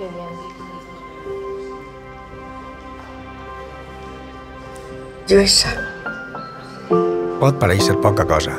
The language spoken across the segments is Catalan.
Union. Lluís. Pot pareixer poca cosa,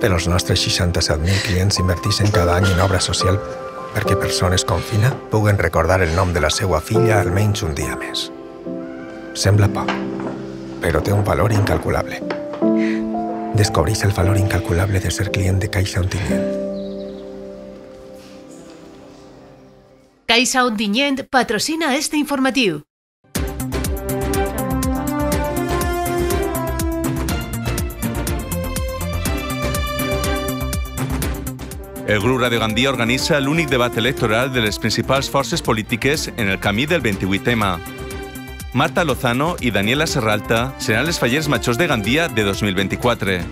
però els nostres 67.000 clients inverteixen cada any en obra social perquè persones com Fina puguen recordar el nom de la seva filla almenys un dia més. Sembla poc, però té un valor incalculable. Descobreix el valor incalculable de ser client de Caixa Ontinyent. Este el Grupo patrocina este informatiu. El grup Radio Gandia el l'únic debat electoral de las principales forces políticas en el camí del 28 tema. Marta Lozano y Daniela Serralta serán les fallers machos de Gandía de 2024.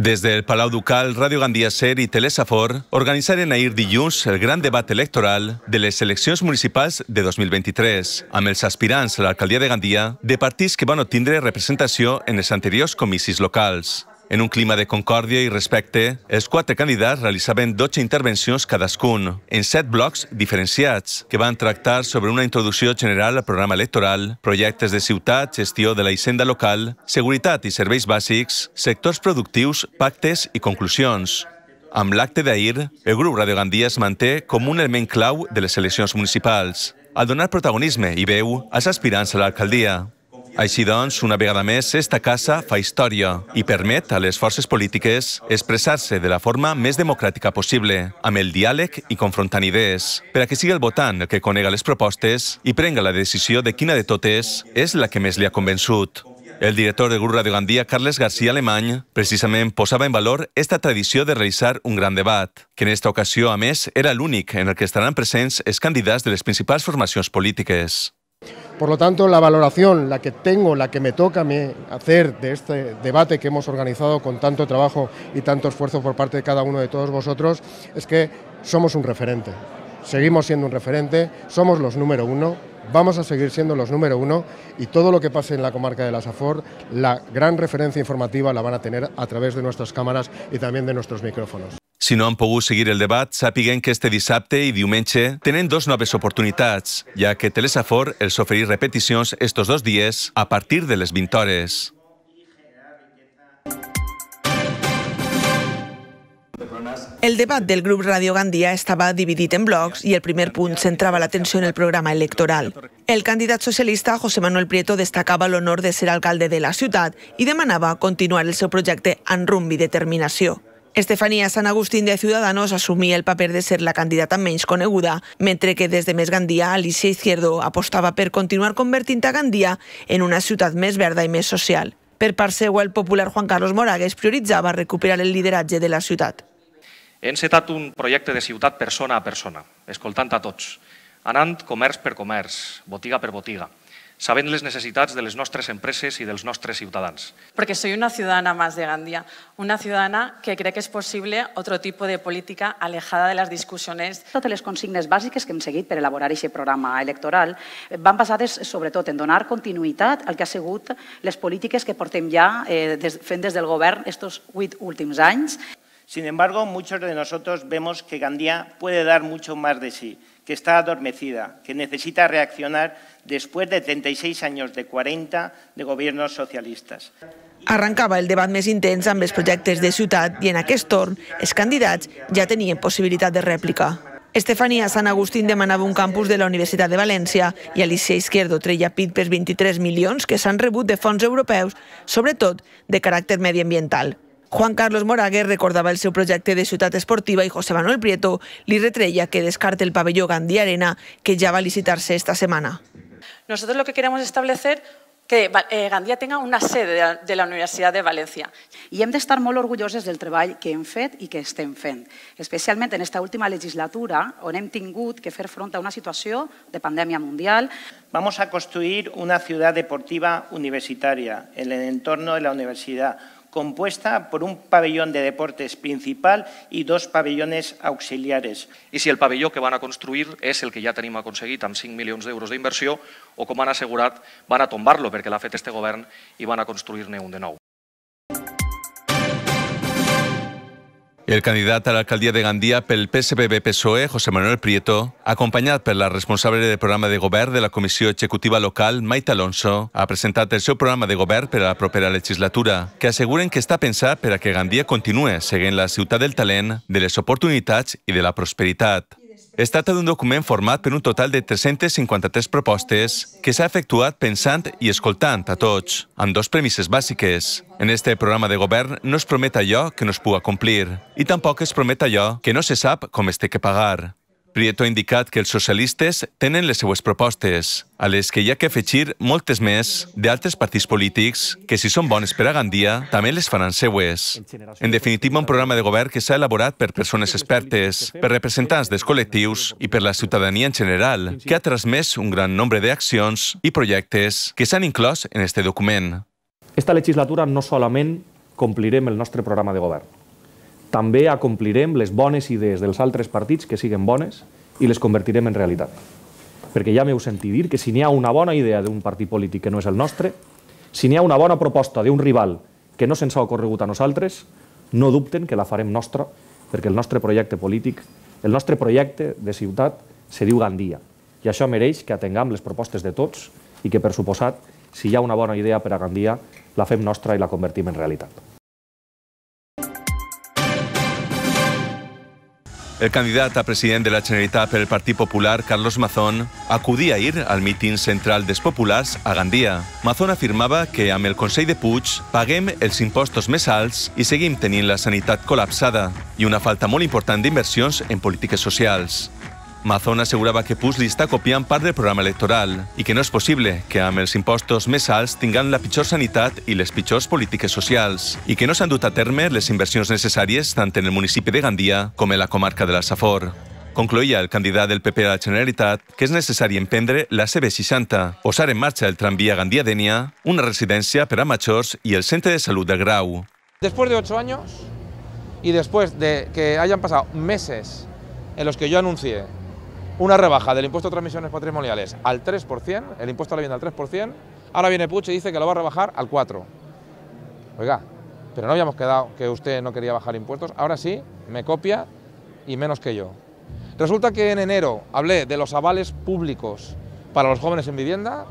Des del Palau Ducal, Ràdio Gandia Ser i Telesafor organitzaren ahir dilluns el gran debat electoral de les eleccions municipals de 2023, amb els aspirants a l'alcaldia de Gandia de partits que van obtindre representació en els anteriors comicis locals. En un clima de concòrdia i respecte, els quatre candidats realitzaven 12 intervencions cadascun, en set blocs diferenciats, que van tractar sobre una introducció general al programa electoral, projectes de ciutat, gestió de la hisenda local, seguretat i serveis bàsics, sectors productius, pactes i conclusions. Amb l'acte d'ahir, el grup Radio Gandia es manté com un element clau de les eleccions municipals, al donar protagonisme i veu als aspirants a l'alcaldia. Així doncs, una vegada més, esta casa fa història i permet a les forces polítiques expressar-se de la forma més democràtica possible, amb el diàleg i confrontant idees, per a que sigui el votant el que conega les propostes i prenga la decisió de quina de totes és la que més li ha convençut. El director del grup Radio Gandia, Carles García Alemany, precisament posava en valor esta tradició de realitzar un gran debat, que en esta ocasió, a més, era l'únic en el que estaran presents els candidats de les principals formacions polítiques. Por lo tanto, la valoración, la que tengo, la que me toca hacer de este debate que hemos organizado con tanto trabajo y tanto esfuerzo por parte de cada uno de todos vosotros, es que somos un referente. Seguimos siendo un referente, somos los número uno, vamos a seguir siendo los número uno y todo lo que pase en la comarca de la Safor, la gran referencia informativa la van a tener a través de nuestras cámaras y también de nuestros micrófonos. Si no han pogut seguir el debat, sàpiguen que este dissabte i diumenge tenen dos noves oportunitats, ja que Telesafor els oferir repeticions estos dos dies a partir de les 20 hores. El debat del grup Radio Gandia estava dividit en blocs i el primer punt centrava l'atenció en el programa electoral. El candidat socialista José Manuel Prieto destacava l'honor de ser alcalde de la ciutat i demanava continuar el seu projecte en rumbi i determinació. Estefanía San Agustín de Ciudadanos assumia el paper de ser la candidata menys coneguda, mentre que des de Més Gandia, Alicia Izquierdo apostava per continuar convertint a Gandia en una ciutat més verda i més social. Per part seu, el popular Juan Carlos Moragues prioritzava recuperar el lideratge de la ciutat. Hem setat un projecte de ciutat persona a persona, escoltant a tots, anant comerç per comerç, botiga per botiga, sabent les necessitats de les nostres empreses i dels nostres ciutadans. Perquè soy una ciudadana más de Gandia, una ciudadana que cree que es posible otro tipo de política alejada de las discusiones. Totes les consignes bàsiques que hem seguit per elaborar aquest programa electoral van basades sobretot en donar continuïtat al que ha sigut les polítiques que portem ja eh, des, fent des del govern estos huit últims anys. Sin embargo, muchos de nosotros vemos que Gandía puede dar mucho más de sí, que está adormecida, que necesita reaccionar después de 36 años de 40 de gobiernos socialistes. Arrancava el debat més intens amb els projectes de ciutat i en aquest torn els candidats ja tenien possibilitat de rèplica. Estefania San Agustín demanava un campus de la Universitat de València i Alicia Izquierdo treia pit per 23 milions que s'han rebut de fons europeus, sobretot de caràcter mediambiental. Juan Carlos Moraguer recordaba el seu projecte de ciudad esportiva y José Manuel Prieto li retreia que descarte el pabellón Gandhi Arena que ya va a licitarse esta semana. Nosotros lo que queremos establecer que eh, Gandia tenga una sede de la Universidad de Valencia. Y hemos hem estar muy orgullosos del trabajo que en Fed y que en fent, especialmente en esta última legislatura on hem tingut que fer front a una situación de pandemia mundial. Vamos a construir una ciudad deportiva universitaria en el entorno de la universidad, compuesta por un pabellón de deportes principal y dos pabellones auxiliares. I si el pavelló que van a construir és el que ja tenim aconseguit amb 5 milions d'euros d'inversió o com han assegurat van a tombar-lo perquè l'ha fet este govern i van a construir-ne un de nou. El candidat a l'alcaldia de Gandia pel PSBB-PSOE, José Manuel Prieto, acompanyat per la responsable del programa de govern de la Comissió Executiva Local, Maite Alonso, ha presentat el seu programa de govern per a la propera legislatura, que asseguren que està pensat per a que Gandia continue seguint la ciutat del talent, de les oportunitats i de la prosperitat. Es tracta d'un document format per un total de 353 propostes que s'ha efectuat pensant i escoltant a tots, amb dos premisses bàsiques. En este programa de govern no es promet allò que no es puga complir i tampoc es promet allò que no se sap com es té que pagar. Prieto ha indicat que els socialistes tenen les seues propostes, a les que hi ha que afegir moltes més d'altres partits polítics que, si són bones per a Gandia, també les faran seues. En definitiva, un programa de govern que s'ha elaborat per persones expertes, per representants dels col·lectius i per la ciutadania en general, que ha transmès un gran nombre d'accions i projectes que s'han inclòs en este document. Esta legislatura no solament complirem el nostre programa de govern, també acomplirem les bones idees dels altres partits que siguen bones i les convertirem en realitat. Perquè ja m'heu sentit dir que si n'hi ha una bona idea d'un partit polític que no és el nostre, si n'hi ha una bona proposta d'un rival que no se'ns ha ocorregut a nosaltres, no dubten que la farem nostra, perquè el nostre projecte polític, el nostre projecte de ciutat se diu Gandia. I això mereix que atengam les propostes de tots i que, per suposat, si hi ha una bona idea per a Gandia, la fem nostra i la convertim en realitat. El candidat a president de la Generalitat pel Partit Popular, Carlos Mazón, acudia ahir al míting central dels populars a Gandia. Mazón afirmava que amb el Consell de Puig paguem els impostos més alts i seguim tenint la sanitat col·lapsada i una falta molt important d'inversions en polítiques socials. Mazón aseguraba que Puzli lista copiant part del programa electoral y que no es posible que amb els impostos mesals tengan la pichor sanitat y les pitjors polítiques sociales y que no s'han han a terme les inversions necessàries tant en el municipi de Gandía como en la comarca de la Safor. Concluía el candidato del PP a la Generalitat que es necesario emprender la CB60, posar en marcha el tranvía gandia Denia, una residencia per a y el centro de salud de Grau. Después de ocho años y después de que hayan pasado meses en los que yo anuncié una rebaja del impuesto de transmisiones patrimoniales al 3%, el impuesto a la vivienda al 3%, ahora viene Puig y dice que lo va a rebajar al 4%. Oiga, pero no habíamos quedado que usted no quería bajar impuestos, ahora sí, me copia y menos que yo. Resulta que en enero hablé de los avales públicos para los jóvenes en vivienda,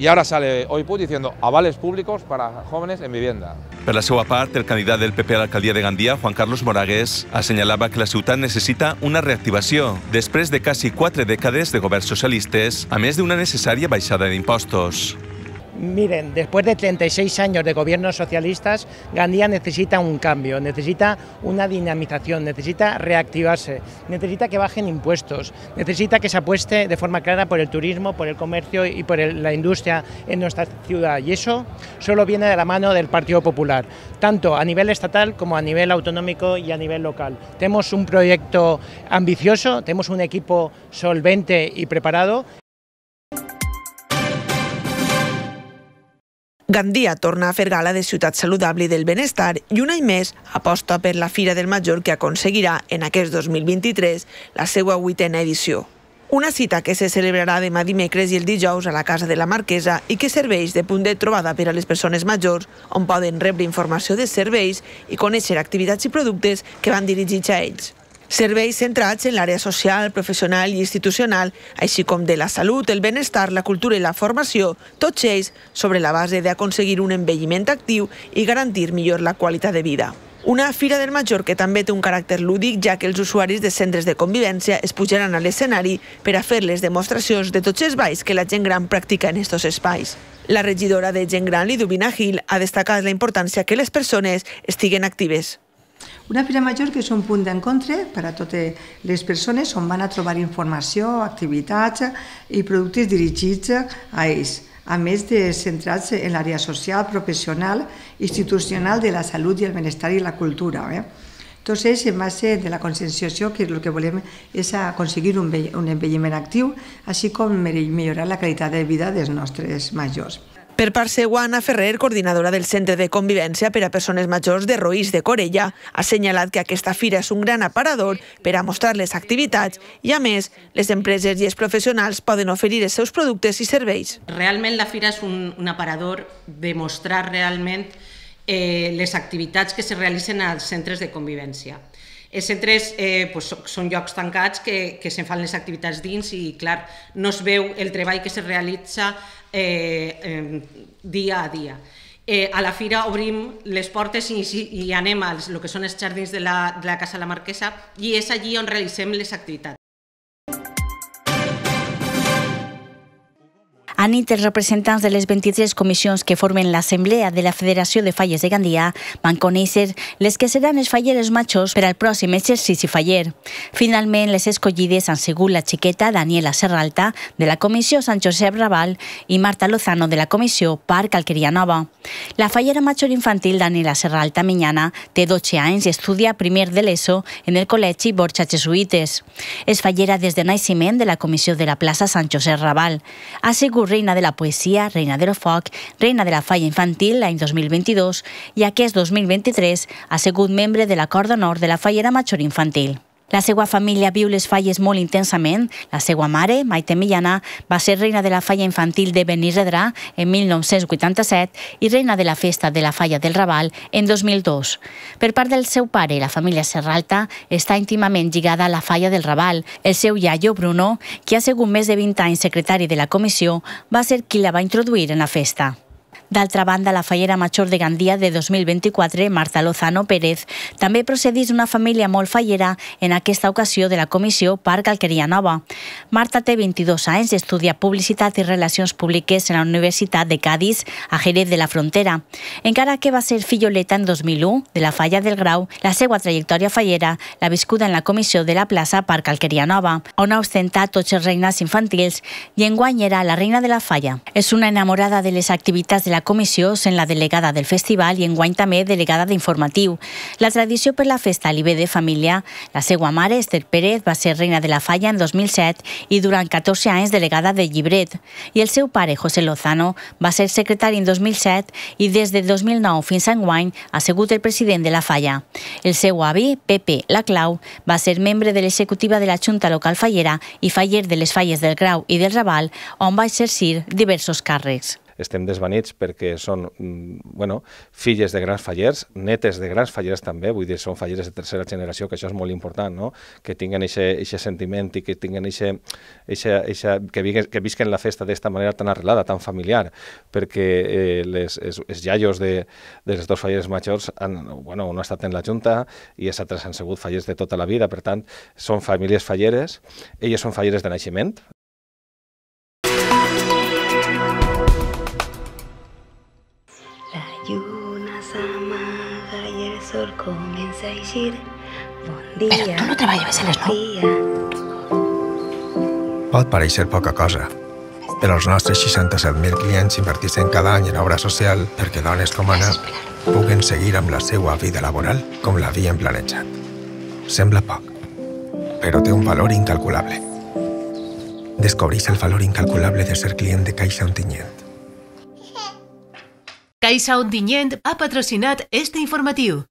y ahora sale hoy diciendo avales públicos para jóvenes en vivienda. Per la seva parte, el candidato del PP a la alcaldía de Gandía, Juan Carlos Moragués, señalaba que la ciudad necesita una reactivación, después de casi cuatro décadas de gobiernos socialistas, a de una necesaria bajada de impuestos. Miren, después de 36 años de gobiernos socialistas, Gandía necesita un cambio, necesita una dinamización, necesita reactivarse, necesita que bajen impuestos, necesita que se apueste de forma clara por el turismo, por el comercio y por la industria en nuestra ciudad. Y eso solo viene de la mano del Partido Popular, tanto a nivel estatal como a nivel autonómico y a nivel local. Tenemos un proyecto ambicioso, tenemos un equipo solvente y preparado Gandia torna a fer gala de ciutat saludable i del benestar i un any més aposta per la Fira del Major que aconseguirà en aquest 2023 la seva vuitena edició. Una cita que se celebrarà demà dimecres i el dijous a la Casa de la Marquesa i que serveix de punt de trobada per a les persones majors, on poden rebre informació de serveis i conèixer activitats i productes que van dirigits a ells serveis centrats en l'àrea social, professional i institucional, així com de la salut, el benestar, la cultura i la formació, tots ells sobre la base d'aconseguir un envelliment actiu i garantir millor la qualitat de vida. Una Fira del Major que també té un caràcter lúdic, ja que els usuaris de centres de convivència es pujaran a l'escenari per a fer les demostracions de tots els balls que la gent gran practica en estos espais. La regidora de gent gran, Lidovina Gil, ha destacat la importància que les persones estiguen actives. Una fira major que és un punt d'encontre per a totes les persones on van a trobar informació, activitats i productes dirigits a ells, a més de centrats en l'àrea social, professional, institucional de la salut i el benestar i la cultura. Eh? Tots ells en base de la conscienciació que el que volem és aconseguir un, un envelliment actiu, així com millorar la qualitat de vida dels nostres majors. Per part seva, Anna Ferrer, coordinadora del Centre de Convivència per a Persones Majors de Roís de Corella, ha assenyalat que aquesta fira és un gran aparador per a mostrar les activitats i, a més, les empreses i els professionals poden oferir els seus productes i serveis. Realment la fira és un, un aparador de mostrar realment eh, les activitats que se realitzen als centres de convivència. Els centres eh, pues, són llocs tancats que, que se'n fan les activitats dins i, clar, no es veu el treball que se realitza eh, eh, dia a dia. Eh, a la fira obrim les portes i, i anem al que són els jardins de la, de la Casa la Marquesa i és allí on realitzem les activitats. han anit els representants de les 23 comissions que formen l'Assemblea de la Federació de Falles de Gandia van conèixer les que seran els falleres machos per al pròxim exercici faller. Finalment, les escollides han sigut la xiqueta Daniela Serralta de la Comissió Sant Josep Raval i Marta Lozano de la Comissió Parc Alqueria Nova. La fallera major infantil Daniela Serralta Minyana té 12 anys i estudia primer de l'ESO en el Col·legi Borja Jesuïtes. És fallera des de naixement de la Comissió de la plaça Sant Josep Raval. Ha sigut Reina de la Poesia, Reina del Foc, Reina de la Falla Infantil l'any 2022 i aquest 2023 ha sigut membre de la Cor d'Honor de la Fallera Major Infantil. La seva família viu les falles molt intensament. La seva mare, Maite Millana, va ser reina de la falla infantil de Benirredrà en 1987 i reina de la festa de la falla del Raval en 2002. Per part del seu pare, la família Serralta està íntimament lligada a la falla del Raval. El seu iaio, Bruno, que ha sigut més de 20 anys secretari de la comissió, va ser qui la va introduir en la festa. D'altra banda, la fallera major de Gandia de 2024, Marta Lozano Pérez, també procedís d'una família molt fallera en aquesta ocasió de la comissió Parc Alqueria Nova. Marta té 22 anys estudia Publicitat i Relacions Públiques en la Universitat de Cádiz, a Jerez de la Frontera. Encara que va ser filloleta en 2001 de la falla del Grau, la seva trajectòria fallera l'ha viscuda en la comissió de la plaça Parc Alqueria Nova, on ha ostentat tots els reines infantils i enguany era la reina de la falla. És una enamorada de les activitats de la comissió sent la delegada del festival i enguany també delegada d'informatiu. La tradició per la festa li ve de família. La seva mare, Esther Pérez, va ser reina de la falla en 2007 i durant 14 anys delegada de llibret. I el seu pare, José Lozano, va ser secretari en 2007 i des de 2009 fins a enguany ha sigut el president de la falla. El seu avi, Pepe Laclau, va ser membre de l'executiva de la Junta Local Fallera i faller de les falles del Grau i del Raval, on va exercir diversos càrrecs estem desvanits perquè són mm, bueno, filles de grans fallers, netes de grans fallers també, vull dir, són fallers de tercera generació, que això és molt important, no? que tinguen aquest sentiment i que tinguen eixe, eixe, eixe, que, vi, que visquen la festa d'esta manera tan arrelada, tan familiar, perquè eh, les, es, els iaios de, dels dos fallers majors han, bueno, no han estat en la Junta i els altres han sigut fallers de tota la vida, per tant, són famílies falleres, elles són falleres de naixement, Comença a eixir. Bon dia. Però tu no treballaves a les 9? Pot pareixer poca cosa, però els nostres 67.000 clients inverteixen cada any en obra social perquè dones com Anna puguen seguir amb la seva vida laboral com l'havien planejat. Sembla poc, però té un valor incalculable. Descobreix el valor incalculable de ser client de Caixa Ontinyent. Caixa Ontinyent ha patrocinat este informatiu.